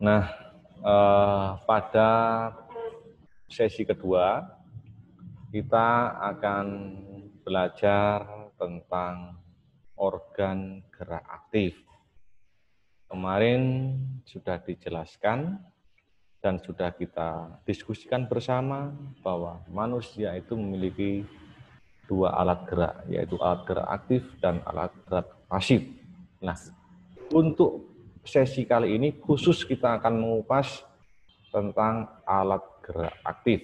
Nah, eh, pada sesi kedua kita akan belajar tentang organ gerak aktif. Kemarin sudah dijelaskan dan sudah kita diskusikan bersama bahwa manusia itu memiliki dua alat gerak, yaitu alat gerak aktif dan alat gerak pasif. Nah, untuk sesi kali ini khusus kita akan mengupas tentang alat gerak aktif.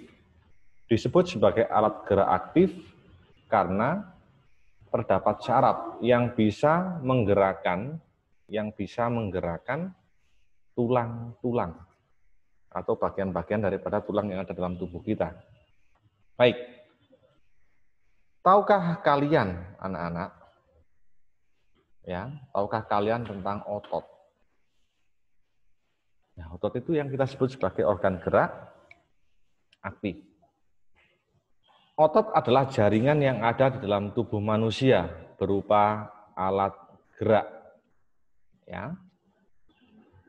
Disebut sebagai alat gerak aktif karena terdapat syarat yang bisa menggerakkan yang bisa menggerakkan tulang-tulang atau bagian-bagian daripada tulang yang ada dalam tubuh kita. Baik. Tahukah kalian anak-anak? Ya, tahukah kalian tentang otot? Nah, otot itu yang kita sebut sebagai organ gerak aktif. Otot adalah jaringan yang ada di dalam tubuh manusia berupa alat gerak ya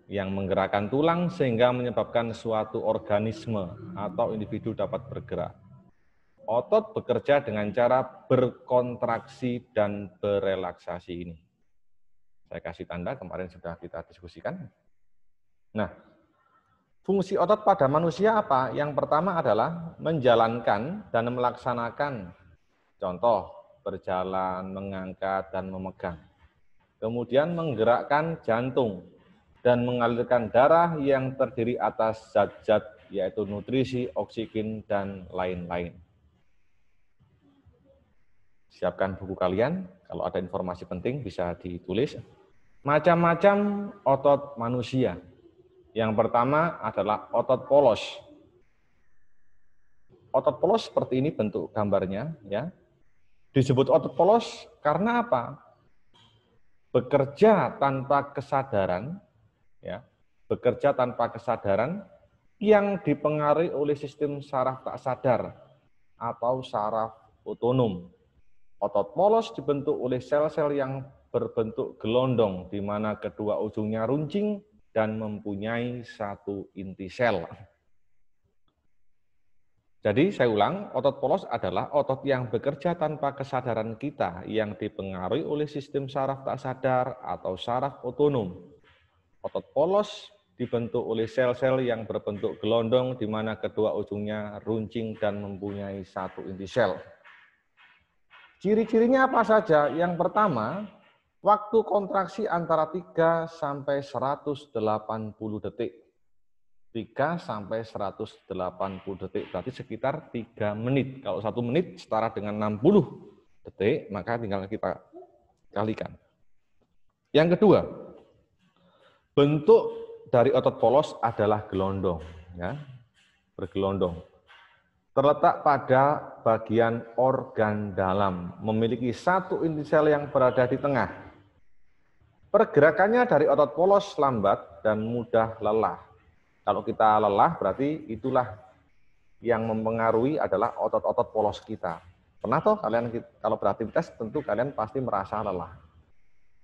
yang menggerakkan tulang sehingga menyebabkan suatu organisme atau individu dapat bergerak. Otot bekerja dengan cara berkontraksi dan berelaksasi ini. Saya kasih tanda kemarin sudah kita diskusikan. Nah, fungsi otot pada manusia apa? Yang pertama adalah menjalankan dan melaksanakan. Contoh, berjalan, mengangkat, dan memegang. Kemudian menggerakkan jantung dan mengalirkan darah yang terdiri atas zat-zat yaitu nutrisi, oksigen, dan lain-lain. Siapkan buku kalian, kalau ada informasi penting bisa ditulis. Macam-macam otot manusia. Yang pertama adalah otot polos. Otot polos seperti ini bentuk gambarnya ya. Disebut otot polos karena apa? Bekerja tanpa kesadaran ya. Bekerja tanpa kesadaran yang dipengaruhi oleh sistem saraf tak sadar atau saraf otonom. Otot polos dibentuk oleh sel-sel yang berbentuk gelondong di mana kedua ujungnya runcing dan mempunyai satu inti sel. Jadi saya ulang, otot polos adalah otot yang bekerja tanpa kesadaran kita yang dipengaruhi oleh sistem saraf tak sadar atau saraf otonom. Otot polos dibentuk oleh sel-sel yang berbentuk gelondong di mana kedua ujungnya runcing dan mempunyai satu inti sel. Ciri-cirinya apa saja? Yang pertama, Waktu kontraksi antara 3 sampai 180 detik. 3 sampai 180 detik, berarti sekitar 3 menit. Kalau 1 menit setara dengan 60 detik, maka tinggal kita kalikan. Yang kedua, bentuk dari otot polos adalah gelondong. Ya, bergelondong. Terletak pada bagian organ dalam, memiliki satu inti sel yang berada di tengah Pergerakannya dari otot polos lambat dan mudah lelah. Kalau kita lelah berarti itulah yang mempengaruhi adalah otot-otot polos kita. Pernah toh kalian kalau beraktivitas tentu kalian pasti merasa lelah.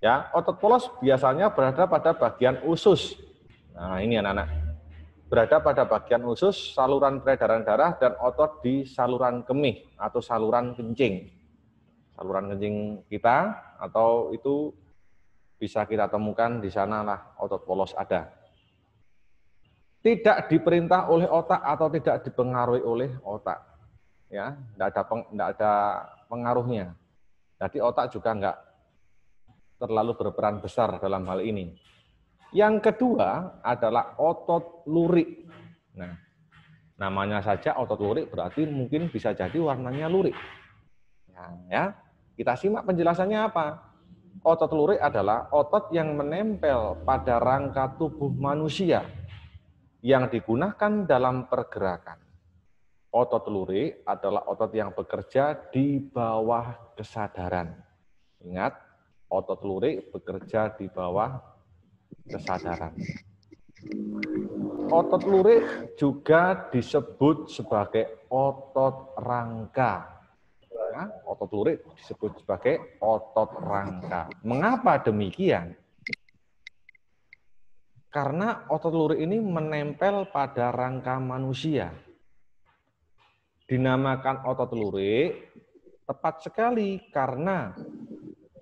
Ya, otot polos biasanya berada pada bagian usus. Nah, ini anak-anak. Berada pada bagian usus, saluran peredaran darah dan otot di saluran kemih atau saluran kencing. Saluran kencing kita atau itu bisa kita temukan di sanalah otot polos ada. Tidak diperintah oleh otak atau tidak dipengaruhi oleh otak. Ya, tidak ada peng, tidak ada pengaruhnya. Jadi otak juga enggak terlalu berperan besar dalam hal ini. Yang kedua adalah otot lurik. Nah, namanya saja otot lurik berarti mungkin bisa jadi warnanya lurik. Nah, ya, kita simak penjelasannya apa otot lurik adalah otot yang menempel pada rangka tubuh manusia yang digunakan dalam pergerakan. Otot lurik adalah otot yang bekerja di bawah kesadaran. Ingat, otot lurik bekerja di bawah kesadaran. Otot lurik juga disebut sebagai otot rangka rangka, otot lurik disebut sebagai otot rangka. Mengapa demikian? Karena otot lurik ini menempel pada rangka manusia. Dinamakan otot lurik tepat sekali karena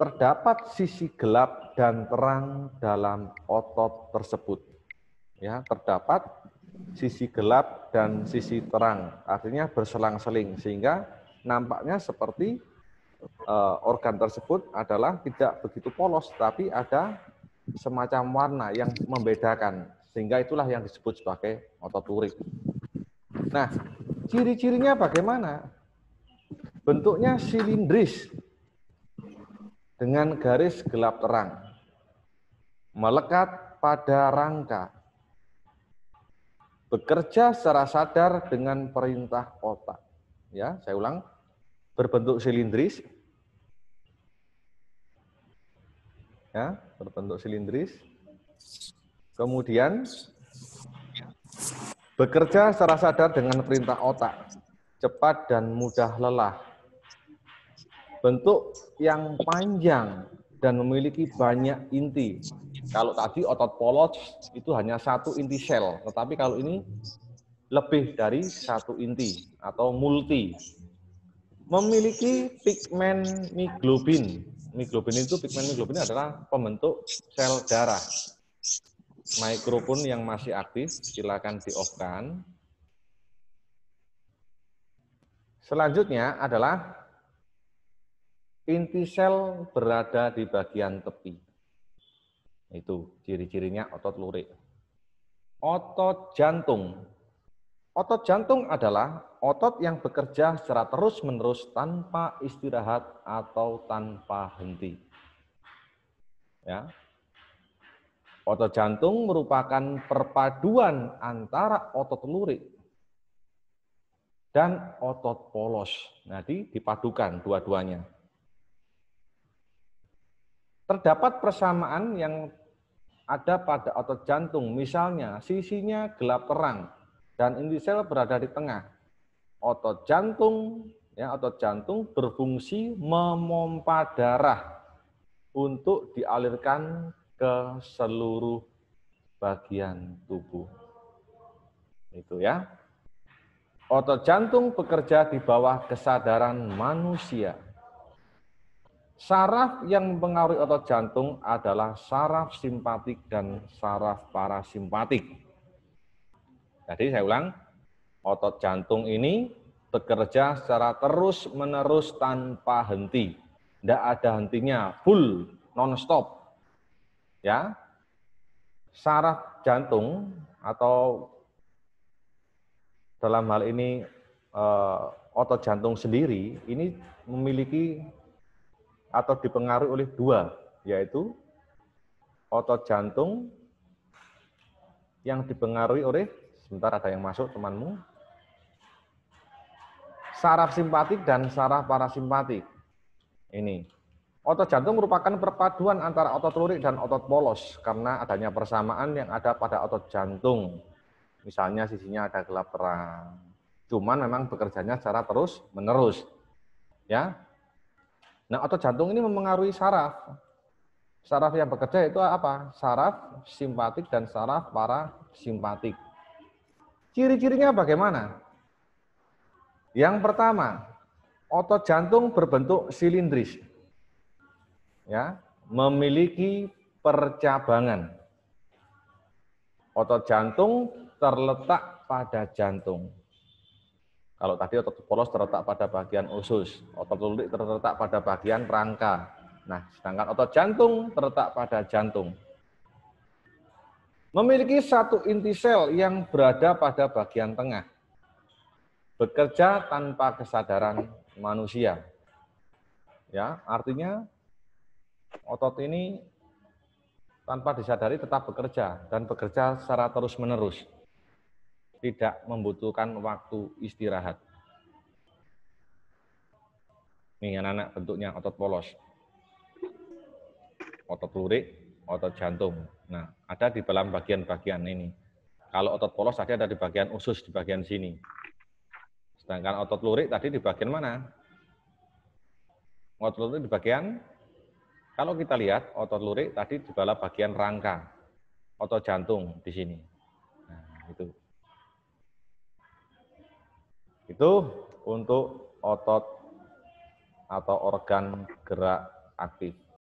terdapat sisi gelap dan terang dalam otot tersebut. Ya, terdapat sisi gelap dan sisi terang, artinya berselang-seling sehingga nampaknya seperti uh, organ tersebut adalah tidak begitu polos, tapi ada semacam warna yang membedakan. Sehingga itulah yang disebut sebagai otot urik. Nah, ciri-cirinya bagaimana? Bentuknya silindris dengan garis gelap terang. Melekat pada rangka. Bekerja secara sadar dengan perintah otak. Ya, saya ulang berbentuk silindris. Ya, berbentuk silindris. Kemudian bekerja secara sadar dengan perintah otak, cepat dan mudah lelah. Bentuk yang panjang dan memiliki banyak inti. Kalau tadi otot polos itu hanya satu inti sel, tetapi kalau ini lebih dari satu inti atau multi memiliki pigmen miglobin. Miglobin itu pigmen miglobin adalah pembentuk sel darah. Mikrofon yang masih aktif silakan di off kan. Selanjutnya adalah inti sel berada di bagian tepi. Itu ciri-cirinya otot lurik. Otot jantung Otot jantung adalah otot yang bekerja secara terus-menerus tanpa istirahat atau tanpa henti. Ya. Otot jantung merupakan perpaduan antara otot lurik dan otot polos. Jadi nah, dipadukan dua-duanya. Terdapat persamaan yang ada pada otot jantung, misalnya sisinya gelap terang, dan sel berada di tengah. Otot jantung ya otot jantung berfungsi memompa darah untuk dialirkan ke seluruh bagian tubuh. Itu ya. Otot jantung bekerja di bawah kesadaran manusia. Saraf yang mempengaruhi otot jantung adalah saraf simpatik dan saraf parasimpatik. Jadi saya ulang, otot jantung ini bekerja secara terus-menerus tanpa henti. Tidak ada hentinya, full, non-stop. Ya, saraf jantung atau dalam hal ini eh, otot jantung sendiri ini memiliki atau dipengaruhi oleh dua, yaitu otot jantung yang dipengaruhi oleh Sebentar ada yang masuk temanmu. Saraf simpatik dan saraf parasimpatik. Ini. Otot jantung merupakan perpaduan antara otot lurik dan otot polos karena adanya persamaan yang ada pada otot jantung. Misalnya sisinya ada gelap terang. Cuman memang bekerjanya secara terus menerus. Ya. Nah, otot jantung ini mempengaruhi saraf. Saraf yang bekerja itu apa? Saraf simpatik dan saraf parasimpatik. Ciri-cirinya bagaimana? Yang pertama, otot jantung berbentuk silindris. Ya, memiliki percabangan. Otot jantung terletak pada jantung. Kalau tadi otot polos terletak pada bagian usus, otot lurik terletak pada bagian rangka. Nah, sedangkan otot jantung terletak pada jantung memiliki satu inti sel yang berada pada bagian tengah, bekerja tanpa kesadaran manusia. Ya, artinya otot ini tanpa disadari tetap bekerja dan bekerja secara terus-menerus. Tidak membutuhkan waktu istirahat. Nih anak-anak bentuknya otot polos. Otot lurik, otot jantung, Nah, ada di dalam bagian-bagian ini. Kalau otot polos tadi ada di bagian usus, di bagian sini. Sedangkan otot lurik tadi di bagian mana? Otot lurik di bagian, kalau kita lihat otot lurik tadi di dalam bagian rangka, otot jantung di sini. Nah, itu. Itu untuk otot atau organ gerak aktif.